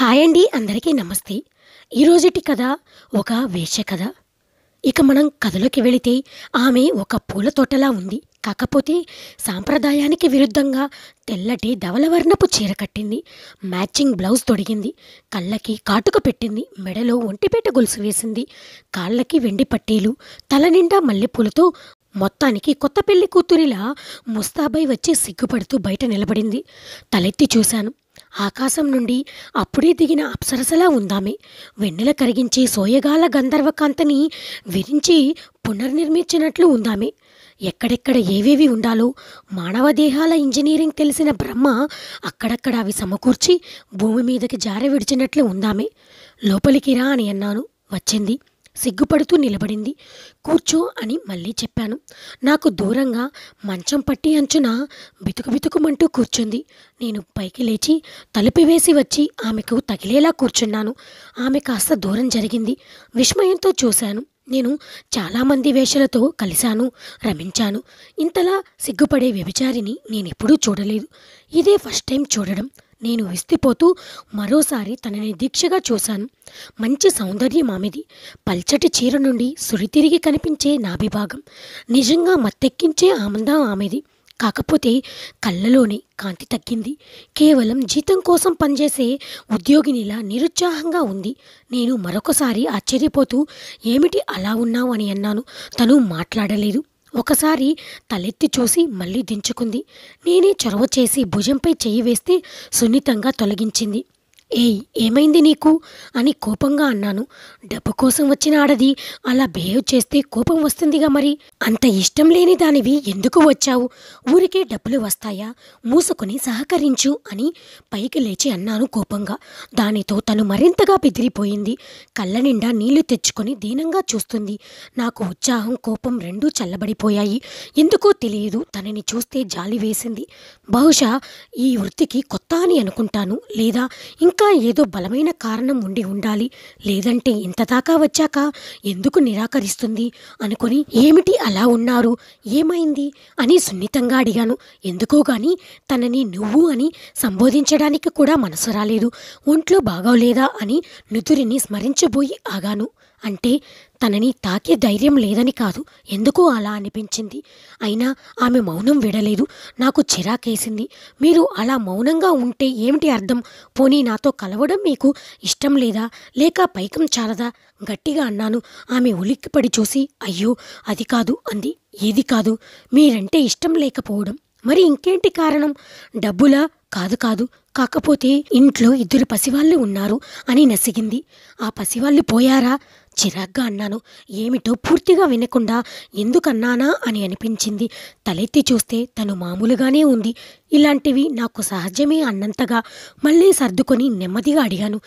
hi అండి అందరికీ నమస్తే ఈరోజుటి కథ ఒక వేష కథ ఇక మనం కథలోకి వెళితే ఆమె ఒక పూల తోటలా ఉంది కాకపోతే సాంప్రదాయానికి విరుద్ధంగా తెల్లటి ధవలవర్ణపు చీర కట్టింది మ్యాచింగ్ బ్లౌజ్ తొడిగింది కళ్ళకి కాటుక పెట్టింది మెడలో ఒంటిపేట గొలుసు వేసింది కాళ్ళకి వెండి పట్టీలు తల నిండా మల్లెపూలతో మొత్తానికి కొత్త పెళ్లి కూతురిలా ముస్తాబాయి వచ్చి సిగ్గుపడుతూ బయట నిలబడింది తలెత్తి చూశాను ఆకాశం నుండి అప్పుడే దిగిన అప్సరసలా ఉందామే వెన్నెల కరిగించే సోయగాల గంధర్వకాంతని విరించి పునర్నిర్మించినట్లు ఉందామే ఎక్కడెక్కడ ఏవేవి ఉండాలో మానవ దేహాల ఇంజనీరింగ్ తెలిసిన బ్రహ్మ అక్కడక్కడ అవి సమకూర్చి భూమి మీదకి జార విడిచినట్లు ఉందామే లోపలికి రా అని అన్నాను వచ్చింది సిగ్గుపడుతూ నిలబడింది కూర్చో అని మళ్ళీ చెప్పాను నాకు దూరంగా మంచం పట్టి అంచున బితుకు బితుకుమంటూ కూర్చుంది నేను పైకి లేచి తలుపు వేసి వచ్చి ఆమెకు తగిలేలా కూర్చున్నాను ఆమె కాస్త దూరం జరిగింది విస్మయంతో చూశాను నేను చాలామంది వేషలతో కలిశాను రమించాను ఇంతలా సిగ్గుపడే వ్యభిచారిని నేనెప్పుడూ చూడలేదు ఇదే ఫస్ట్ టైం చూడడం నేను విస్తిపోతూ మరోసారి తనని దీక్షగా చూశాను మంచి సౌందర్యం ఆమెది పల్చటి చీర నుండి సురితిరిగి కనిపించే నాభిభాగం నిజంగా మత్తెక్కించే ఆనందం ఆమెది కాకపోతే కళ్ళలోనే కాంతి తగ్గింది కేవలం జీతం కోసం పనిచేసే ఉద్యోగినిలా నిరుత్సాహంగా ఉంది నేను మరొకసారి ఆశ్చర్యపోతూ ఏమిటి అలా ఉన్నావు అని అన్నాను తను మాట్లాడలేదు ఒకసారి తలెత్తి చూసి మళ్ళీ దించుకుంది నేనే చొరవ చేసి భుజంపై చెయ్యి వేస్తే సున్నితంగా తొలగించింది ఏయ్ ఏమైంది నీకు అని కోపంగా అన్నాను డబ్బు కోసం వచ్చిన ఆడది అలా బిహేవ్ చేస్తే కోపం వస్తుందిగా మరి అంత ఇష్టం లేని దానివి ఎందుకు వచ్చావు ఊరికే డబ్బులు వస్తాయా మూసుకొని సహకరించు అని పైకి లేచి అన్నాను కోపంగా దానితో తను మరింతగా బెదిరిపోయింది కళ్ళ నిండా నీళ్లు తెచ్చుకొని దీనంగా చూస్తుంది నాకు ఉత్సాహం కోపం రెండూ చల్లబడిపోయాయి ఎందుకో తెలియదు తనని చూస్తే జాలి వేసింది బహుశా ఈ వృత్తికి కొత్త అని అనుకుంటాను లేదా ఇంకా ఇంకా ఏదో బలమైన కారణం ఉండి ఉండాలి లేదంటే ఇంతదాకా వచ్చాక ఎందుకు నిరాకరిస్తుంది అనుకుని ఏమిటి అలా ఉన్నారు ఏమైంది అని సున్నితంగా అడిగాను ఎందుకో గాని తనని నువ్వు అని సంబోధించడానికి కూడా మనసు రాలేదు ఒంట్లో బాగోలేదా అని నుదురిని స్మరించబోయి ఆగాను అంటే తనని తాకే ధైర్యం లేదని కాదు ఎందుకు అలా అనిపించింది అయినా ఆమె మౌనం విడలేదు నాకు చిరాకేసింది మీరు అలా మౌనంగా ఉంటే ఏమిటి అర్థం పోనీ నాతో కలవడం మీకు ఇష్టం లేదా లేక పైకం చాలదా గట్టిగా అన్నాను ఆమె ఉలిక్కిపడి చూసి అయ్యో అది కాదు అంది ఏది కాదు మీరంటే ఇష్టం లేకపోవడం మరి ఇంకేంటి కారణం డబ్బులా కాదు కాదు కాకపోతే ఇంట్లో ఇద్దరు పసివాళ్ళు ఉన్నారు అని నసిగింది ఆ పసివాళ్ళు పోయారా చిరాగ్గా అన్నాను ఏమిటో పూర్తిగా వినకుండా ఎందుకన్నానా అని అనిపించింది తలెత్తి చూస్తే తను మామూలుగానే ఉంది ఇలాంటివి నాకు సహజమే అన్నంతగా మళ్ళీ సర్దుకొని నెమ్మదిగా అడిగాను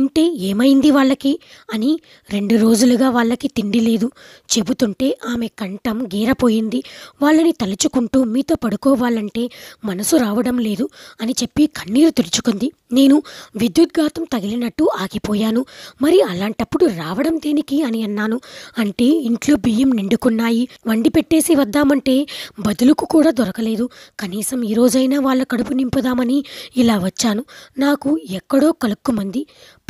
ఉంటే ఏమైంది వాళ్ళకి అని రెండు రోజులుగా వాళ్ళకి తిండి లేదు చెబుతుంటే ఆమె కంఠం గీరపోయింది వాళ్ళని తలుచుకుంటూ మీతో పడుకోవాలంటే మనసు రావడం లేదు అని చెప్పి కన్నీరు తుడుచుకుంది నేను విద్యుద్ఘాతం తగిలినట్టు ఆగిపోయాను మరి అలాంటప్పుడు రావడం దేనికి అని అన్నాను అంటే ఇంట్లో బియ్యం నిండుకున్నాయి వండి పెట్టేసి వద్దామంటే బదులుకు కూడా దొరకలేదు కనీసం ఈరోజైనా ఎలాగైనా వాళ్ళ కడుపు నింపుదామని ఇలా వచ్చాను నాకు ఎక్కడో కలుక్కుమంది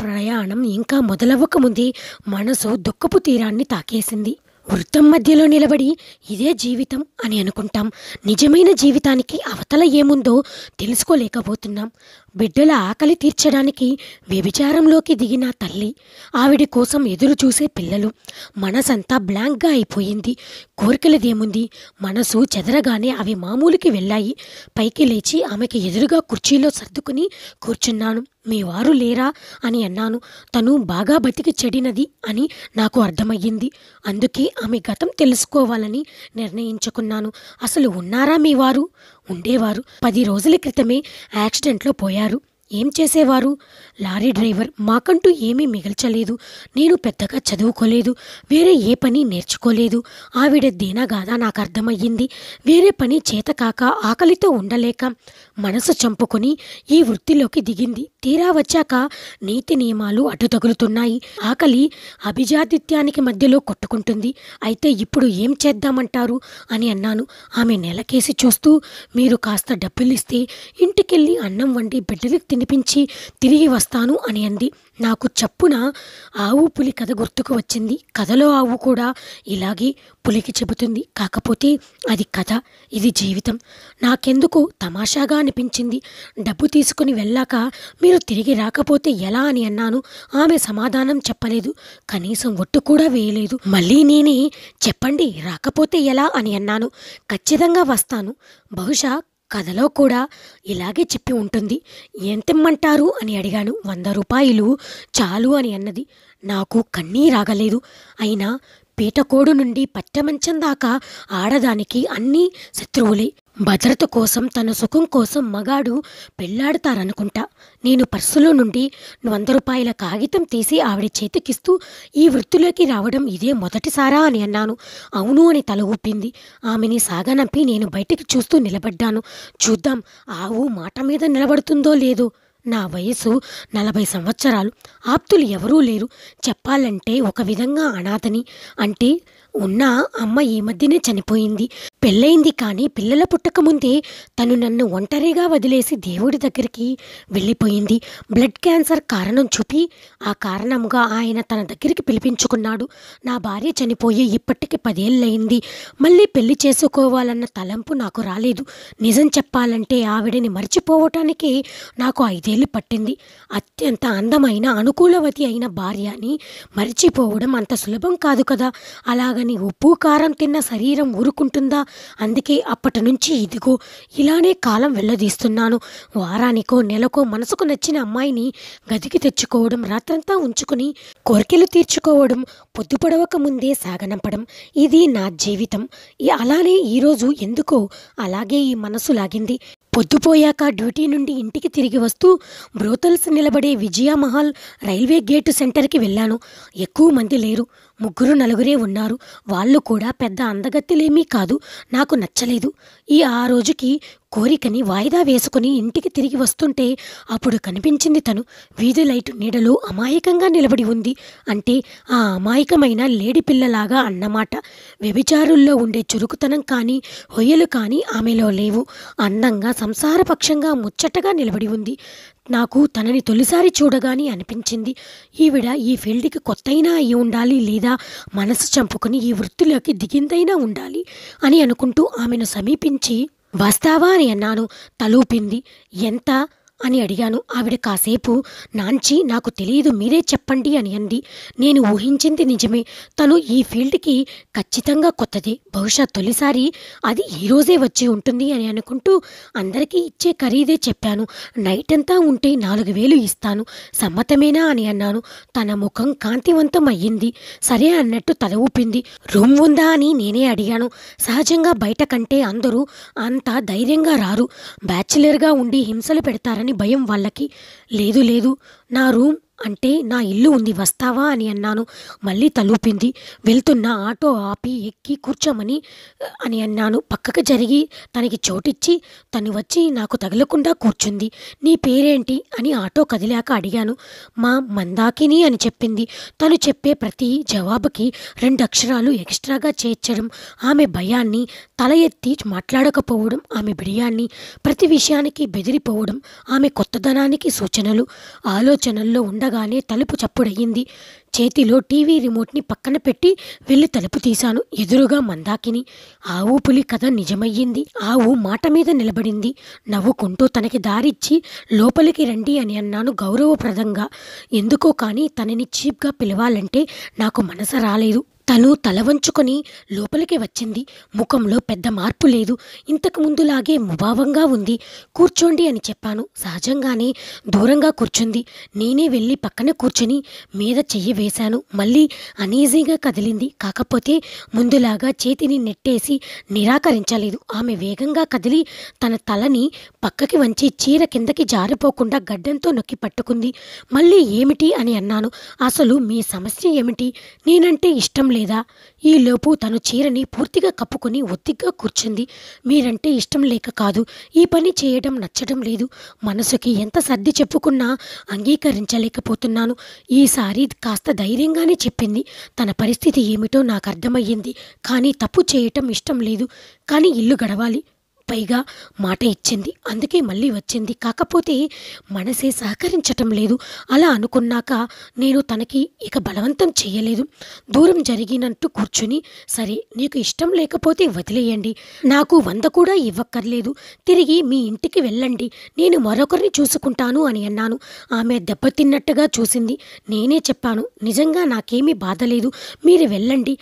ప్రయాణం ఇంకా మొదలవ్వకముందే మనసు దుఃఖపు తీరాన్ని తాకేసింది వృత్తం మధ్యలో నిలబడి ఇదే జీవితం అని అనుకుంటాం నిజమైన జీవితానికి అవతల ఏముందో తెలుసుకోలేకపోతున్నాం బిడ్డల ఆకలి తీర్చడానికి వ్యభిచారంలోకి దిగిన తల్లి ఆవిడ కోసం ఎదురు చూసే పిల్లలు మనసంతా బ్లాంక్గా అయిపోయింది కోరికలదేముంది మనసు చెదరగానే అవి మామూలుకి వెళ్ళాయి పైకి లేచి ఆమెకి ఎదురుగా కుర్చీలో సర్దుకుని కూర్చున్నాను మీ వారు లేరా అని అన్నాను తను బాగా బతికి చెడినది అని నాకు అర్థమయ్యింది అందుకే ఆమె గతం తెలుసుకోవాలని నిర్ణయించుకున్నాను అసలు ఉన్నారా మీ వారు ఉండేవారు పది రోజుల క్రితమే యాక్సిడెంట్లో పోయారు ఏం చేసేవారు లారీ డ్రైవర్ మాకంటూ ఏమీ మిగల్చలేదు నేను పెద్దగా చదువుకోలేదు వేరే ఏ పని నేర్చుకోలేదు ఆవిడ గాదా నాకు అర్థమయ్యింది వేరే పని చేత కాక ఆకలితో ఉండలేక మనసు చంపుకొని ఈ వృత్తిలోకి దిగింది తీరా వచ్చాక నీతి నియమాలు అటు తగులుతున్నాయి ఆకలి అభిజాతిత్యానికి మధ్యలో కొట్టుకుంటుంది అయితే ఇప్పుడు ఏం చేద్దామంటారు అని అన్నాను ఆమె నెలకేసి చూస్తూ మీరు కాస్త డబ్బులిస్తే ఇంటికెళ్ళి అన్నం వండి బిడ్డలకు తినిపించి తిరిగి వస్తాను అని అంది నాకు చప్పున ఆవు పులి కథ గుర్తుకు వచ్చింది కథలో ఆవు కూడా ఇలాగే పులికి చెబుతుంది కాకపోతే అది కథ ఇది జీవితం నాకెందుకు తమాషాగా అనిపించింది డబ్బు తీసుకుని వెళ్ళాక మీరు తిరిగి రాకపోతే ఎలా అని అన్నాను ఆమె సమాధానం చెప్పలేదు కనీసం ఒట్టు కూడా వేయలేదు మళ్ళీ నేనే చెప్పండి రాకపోతే ఎలా అని అన్నాను ఖచ్చితంగా వస్తాను బహుశా కథలో కూడా ఇలాగే చెప్పి ఉంటుంది ఏం తెమ్మంటారు అని అడిగాను వంద రూపాయలు చాలు అని అన్నది నాకు కన్నీ రాగలేదు అయినా పీటకోడు నుండి పట్టమంచం దాకా ఆడదానికి అన్నీ శత్రువులే భద్రత కోసం తన సుఖం కోసం మగాడు పెళ్లాడతారనుకుంటా నేను పర్సులో నుండి వంద రూపాయల కాగితం తీసి ఆవిడ చేతికిస్తూ ఈ వృత్తిలోకి రావడం ఇదే మొదటిసారా అని అన్నాను అవును అని తల ఊపింది ఆమెని సాగనంపి నేను బయటికి చూస్తూ నిలబడ్డాను చూద్దాం ఆవు మాట మీద నిలబడుతుందో లేదో నా వయసు నలభై సంవత్సరాలు ఆప్తులు ఎవరూ లేరు చెప్పాలంటే ఒక విధంగా అనాథని అంటే ఉన్న అమ్మ ఈ మధ్యనే చనిపోయింది పెళ్ళయింది కానీ పిల్లల పుట్టకముందే తను నన్ను ఒంటరిగా వదిలేసి దేవుడి దగ్గరికి వెళ్ళిపోయింది బ్లడ్ క్యాన్సర్ కారణం చూపి ఆ కారణముగా ఆయన తన దగ్గరికి పిలిపించుకున్నాడు నా భార్య చనిపోయి ఇప్పటికి పదేళ్ళయింది మళ్ళీ పెళ్లి చేసుకోవాలన్న తలంపు నాకు రాలేదు నిజం చెప్పాలంటే ఆవిడని మర్చిపోవటానికి నాకు ఐదేళ్ళు పట్టింది అత్యంత అందమైన అనుకూలవతి అయిన భార్యని మరిచిపోవడం అంత సులభం కాదు కదా అలాగని కాని ఉప్పు కారం తిన్న శరీరం ఊరుకుంటుందా అందుకే అప్పటి నుంచి ఇదిగో ఇలానే కాలం వెళ్ళదీస్తున్నాను వారానికో నెలకో మనసుకు నచ్చిన అమ్మాయిని గదికి తెచ్చుకోవడం రాత్రంతా ఉంచుకుని కోరికలు తీర్చుకోవడం పొద్దుపడవక ముందే సాగనంపడం ఇది నా జీవితం అలానే ఈరోజు ఎందుకో అలాగే ఈ మనసు లాగింది పొద్దుపోయాక డ్యూటీ నుండి ఇంటికి తిరిగి వస్తూ బ్రోతల్స్ నిలబడే విజయమహల్ రైల్వే గేటు సెంటర్కి వెళ్ళాను ఎక్కువ మంది లేరు ముగ్గురు నలుగురే ఉన్నారు వాళ్ళు కూడా పెద్ద అందగత్తెలేమీ కాదు నాకు నచ్చలేదు ఈ ఆ రోజుకి కోరికని వాయిదా వేసుకుని ఇంటికి తిరిగి వస్తుంటే అప్పుడు కనిపించింది తను వీధి లైటు నీడలో అమాయకంగా నిలబడి ఉంది అంటే ఆ అమాయకమైన లేడి పిల్లలాగా అన్నమాట వ్యభిచారుల్లో ఉండే చురుకుతనం కానీ హొయ్యలు కానీ ఆమెలో లేవు అందంగా సంసారపక్షంగా ముచ్చటగా నిలబడి ఉంది నాకు తనని తొలిసారి చూడగానే అనిపించింది ఈవిడ ఈ ఫీల్డ్కి కొత్తైనా అయి ఉండాలి లేదా మనసు చంపుకుని ఈ వృత్తిలోకి దిగిందైనా ఉండాలి అని అనుకుంటూ ఆమెను సమీపించి వస్తావా అని అన్నాను తలూపింది ఎంత అని అడిగాను ఆవిడ కాసేపు నాంచి నాకు తెలియదు మీరే చెప్పండి అని అంది నేను ఊహించింది నిజమే తను ఈ ఫీల్డ్కి ఖచ్చితంగా కొత్తది బహుశా తొలిసారి అది ఈరోజే వచ్చి ఉంటుంది అని అనుకుంటూ అందరికీ ఇచ్చే ఖరీదే చెప్పాను నైట్ అంతా ఉంటే నాలుగు వేలు ఇస్తాను సమ్మతమేనా అని అన్నాను తన ముఖం కాంతివంతం అయ్యింది సరే అన్నట్టు తల ఊపింది రూమ్ ఉందా అని నేనే అడిగాను సహజంగా బయట కంటే అందరూ అంత ధైర్యంగా రారు బ్యాచిలర్గా ఉండి హింసలు పెడతారని భయం వాళ్ళకి లేదు లేదు నా రూమ్ అంటే నా ఇల్లు ఉంది వస్తావా అని అన్నాను మళ్ళీ తలూపింది వెళ్తున్న ఆటో ఆపి ఎక్కి కూర్చోమని అని అన్నాను పక్కకు జరిగి తనకి చోటిచ్చి తను వచ్చి నాకు తగలకుండా కూర్చుంది నీ పేరేంటి అని ఆటో కదిలాక అడిగాను మా మందాకిని అని చెప్పింది తను చెప్పే ప్రతి జవాబుకి రెండు అక్షరాలు ఎక్స్ట్రాగా చేర్చడం ఆమె భయాన్ని తల ఎత్తి మాట్లాడకపోవడం ఆమె బిడియాన్ని ప్రతి విషయానికి బెదిరిపోవడం ఆమె కొత్తదనానికి సూచనలు ఆలోచనల్లో ఉండ ఉండగానే తలుపు చప్పుడయ్యింది చేతిలో టీవీ రిమోట్ని పక్కన పెట్టి వెళ్ళి తలుపు తీశాను ఎదురుగా మందాకిని ఆవు పులి కథ నిజమయ్యింది ఆవు మాట మీద నిలబడింది నవ్వుకుంటూ తనకి దారిచ్చి లోపలికి రండి అని అన్నాను గౌరవప్రదంగా ఎందుకో కానీ తనని చీప్గా పిలవాలంటే నాకు మనసు రాలేదు తను తల వంచుకొని లోపలికి వచ్చింది ముఖంలో పెద్ద మార్పు లేదు ఇంతకు ముందులాగే ముభావంగా ఉంది కూర్చోండి అని చెప్పాను సహజంగానే దూరంగా కూర్చుంది నేనే వెళ్ళి పక్కన కూర్చొని మీద చెయ్యి వేశాను మళ్ళీ అనీజీగా కదిలింది కాకపోతే ముందులాగా చేతిని నెట్టేసి నిరాకరించలేదు ఆమె వేగంగా కదిలి తన తలని పక్కకి వంచి చీర కిందకి జారిపోకుండా గడ్డంతో నొక్కి పట్టుకుంది మళ్ళీ ఏమిటి అని అన్నాను అసలు మీ సమస్య ఏమిటి నేనంటే ఇష్టం లేదు లేదా ఈలోపు తను చీరని పూర్తిగా కప్పుకొని ఒత్తిగ్గా కూర్చుంది మీరంటే ఇష్టం లేక కాదు ఈ పని చేయడం నచ్చడం లేదు మనసుకి ఎంత సర్ది చెప్పుకున్నా అంగీకరించలేకపోతున్నాను ఈసారి కాస్త ధైర్యంగానే చెప్పింది తన పరిస్థితి ఏమిటో నాకు అర్థమయ్యింది కానీ తప్పు చేయటం ఇష్టం లేదు కానీ ఇల్లు గడవాలి పైగా మాట ఇచ్చింది అందుకే మళ్ళీ వచ్చింది కాకపోతే మనసే సహకరించటం లేదు అలా అనుకున్నాక నేను తనకి ఇక బలవంతం చేయలేదు దూరం జరిగినట్టు కూర్చుని సరే నీకు ఇష్టం లేకపోతే వదిలేయండి నాకు వంద కూడా ఇవ్వక్కర్లేదు తిరిగి మీ ఇంటికి వెళ్ళండి నేను మరొకరిని చూసుకుంటాను అని అన్నాను ఆమె దెబ్బతిన్నట్టుగా చూసింది నేనే చెప్పాను నిజంగా నాకేమీ బాధ లేదు మీరు వెళ్ళండి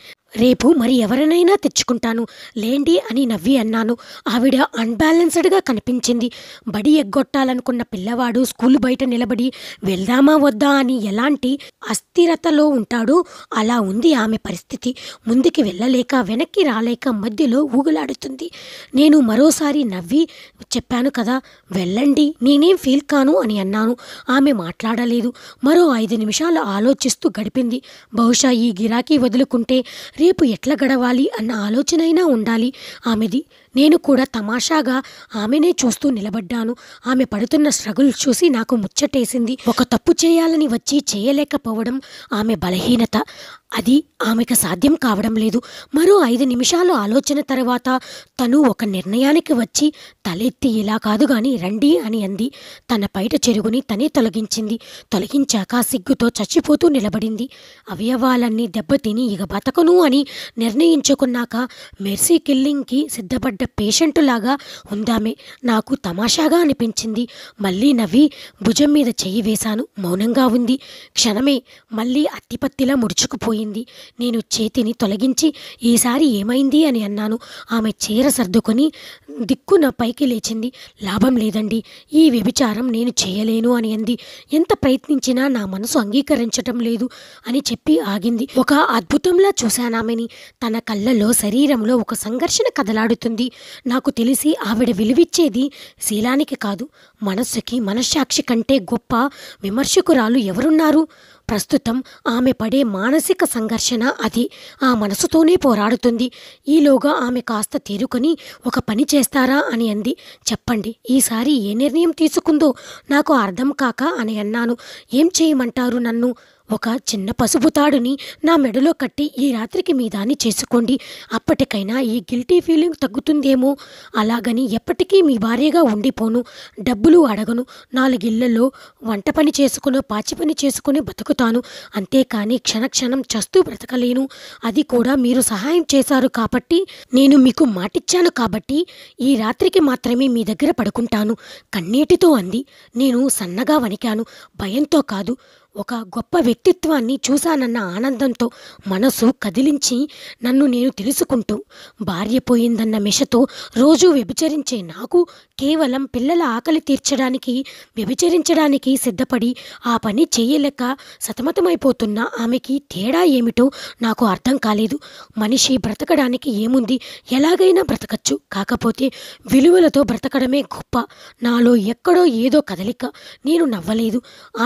రేపు మరి ఎవరినైనా తెచ్చుకుంటాను లేండి అని నవ్వి అన్నాను ఆవిడ అన్బ్యాలెన్స్డ్గా కనిపించింది బడి ఎగ్గొట్టాలనుకున్న పిల్లవాడు స్కూల్ బయట నిలబడి వెళ్దామా వద్దా అని ఎలాంటి అస్థిరతలో ఉంటాడో అలా ఉంది ఆమె పరిస్థితి ముందుకి వెళ్ళలేక వెనక్కి రాలేక మధ్యలో ఊగులాడుతుంది నేను మరోసారి నవ్వి చెప్పాను కదా వెళ్ళండి నేనేం ఫీల్ కాను అని అన్నాను ఆమె మాట్లాడలేదు మరో ఐదు నిమిషాలు ఆలోచిస్తూ గడిపింది బహుశా ఈ గిరాకీ వదులుకుంటే రేపు ఎట్లా గడవాలి అన్న ఆలోచనైనా ఉండాలి ఆమెది నేను కూడా తమాషాగా ఆమెనే చూస్తూ నిలబడ్డాను ఆమె పడుతున్న స్ట్రగుల్ చూసి నాకు ముచ్చటేసింది ఒక తప్పు చేయాలని వచ్చి చేయలేకపోవడం ఆమె బలహీనత అది ఆమెకు సాధ్యం కావడం లేదు మరో ఐదు నిమిషాలు ఆలోచన తర్వాత తను ఒక నిర్ణయానికి వచ్చి తలెత్తి ఇలా కాదు గాని రండి అని అంది తన పైట చెరుగుని తనే తొలగించింది తొలగించాక సిగ్గుతో చచ్చిపోతూ నిలబడింది అవయవాలన్నీ దెబ్బతిని ఇక బతకను అని నిర్ణయించుకున్నాక మెర్సీ కిల్లింగ్కి సిద్ధపడ్డ పేషెంటులాగా ఉందామే నాకు తమాషాగా అనిపించింది మళ్ళీ నవ్వి భుజం మీద చెయ్యి వేశాను మౌనంగా ఉంది క్షణమే మళ్ళీ అత్తిపత్తిలా ముడుచుకుపోయింది నేను చేతిని తొలగించి ఈసారి ఏమైంది అని అన్నాను ఆమె చీర సర్దుకొని దిక్కున పైకి లేచింది లాభం లేదండి ఈ వ్యభిచారం నేను చేయలేను అని అంది ఎంత ప్రయత్నించినా నా మనసు అంగీకరించటం లేదు అని చెప్పి ఆగింది ఒక అద్భుతంలా చూశానామెని తన కళ్ళలో శరీరంలో ఒక సంఘర్షణ కదలాడుతుంది నాకు తెలిసి ఆవిడ విలువిచ్చేది శీలానికి కాదు మనస్సుకి మనస్సాక్షి కంటే గొప్ప విమర్శకురాలు ఎవరున్నారు ప్రస్తుతం ఆమె పడే మానసిక సంఘర్షణ అది ఆ మనసుతోనే పోరాడుతుంది ఈలోగా ఆమె కాస్త తీరుకొని ఒక పని చేస్తారా అని అంది చెప్పండి ఈసారి ఏ నిర్ణయం తీసుకుందో నాకు అర్థం కాక అని అన్నాను ఏం చేయమంటారు నన్ను ఒక చిన్న పసుపు తాడుని నా మెడలో కట్టి ఈ రాత్రికి మీ దాన్ని చేసుకోండి అప్పటికైనా ఈ గిల్టీ ఫీలింగ్ తగ్గుతుందేమో అలాగని ఎప్పటికీ మీ భార్యగా ఉండిపోను డబ్బులు అడగను నాలుగిళ్లలో వంట పని చేసుకుని పాచి పని చేసుకుని బతుకుతాను అంతేకాని క్షణక్షణం చస్తూ బ్రతకలేను అది కూడా మీరు సహాయం చేశారు కాబట్టి నేను మీకు మాటిచ్చాను కాబట్టి ఈ రాత్రికి మాత్రమే మీ దగ్గర పడుకుంటాను కన్నీటితో అంది నేను సన్నగా వణికాను భయంతో కాదు ఒక గొప్ప వ్యక్తిత్వాన్ని చూశానన్న ఆనందంతో మనసు కదిలించి నన్ను నేను తెలుసుకుంటూ భార్య పోయిందన్న మిషతో రోజూ వ్యభిచరించే నాకు కేవలం పిల్లల ఆకలి తీర్చడానికి వ్యభిచరించడానికి సిద్ధపడి ఆ పని చేయలేక సతమతమైపోతున్న ఆమెకి తేడా ఏమిటో నాకు అర్థం కాలేదు మనిషి బ్రతకడానికి ఏముంది ఎలాగైనా బ్రతకచ్చు కాకపోతే విలువలతో బ్రతకడమే గొప్ప నాలో ఎక్కడో ఏదో కదలిక నేను నవ్వలేదు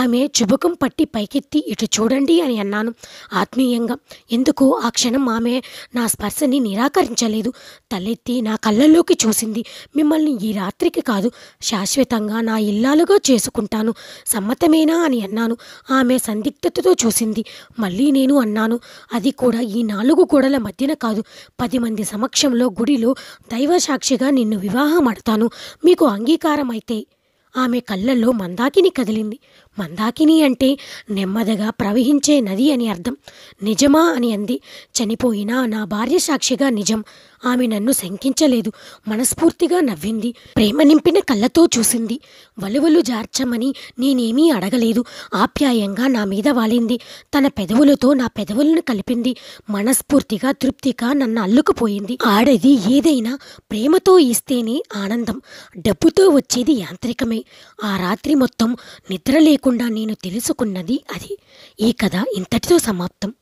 ఆమె చుబకం పట్టి తట్టి పైకెత్తి ఇటు చూడండి అని అన్నాను ఆత్మీయంగా ఎందుకు ఆ క్షణం ఆమె నా స్పర్శని నిరాకరించలేదు తలెత్తి నా కళ్ళల్లోకి చూసింది మిమ్మల్ని ఈ రాత్రికి కాదు శాశ్వతంగా నా ఇల్లాలుగా చేసుకుంటాను సమ్మతమేనా అని అన్నాను ఆమె సందిగ్ధతతో చూసింది మళ్ళీ నేను అన్నాను అది కూడా ఈ నాలుగు గోడల మధ్యన కాదు పది మంది సమక్షంలో గుడిలో దైవ సాక్షిగా నిన్ను వివాహం అడతాను మీకు అంగీకారం అయితే ఆమె కళ్ళల్లో మందాకిని కదిలింది మందాకిని అంటే నెమ్మదిగా ప్రవహించే నది అని అర్థం నిజమా అని అంది చనిపోయినా నా భార్య సాక్షిగా నిజం ఆమె నన్ను శంకించలేదు మనస్ఫూర్తిగా నవ్వింది ప్రేమ నింపిన కళ్ళతో చూసింది వలువలు జార్చమని నేనేమీ అడగలేదు ఆప్యాయంగా నా మీద వాలింది తన పెదవులతో నా పెదవులను కలిపింది మనస్ఫూర్తిగా తృప్తిగా నన్ను అల్లుకుపోయింది ఆడది ఏదైనా ప్రేమతో ఇస్తేనే ఆనందం డబ్బుతో వచ్చేది యాంత్రికమే ఆ రాత్రి మొత్తం నిద్ర లేకుండా తెలియకుండా నేను తెలుసుకున్నది అది ఈ కథ ఇంతటితో సమాప్తం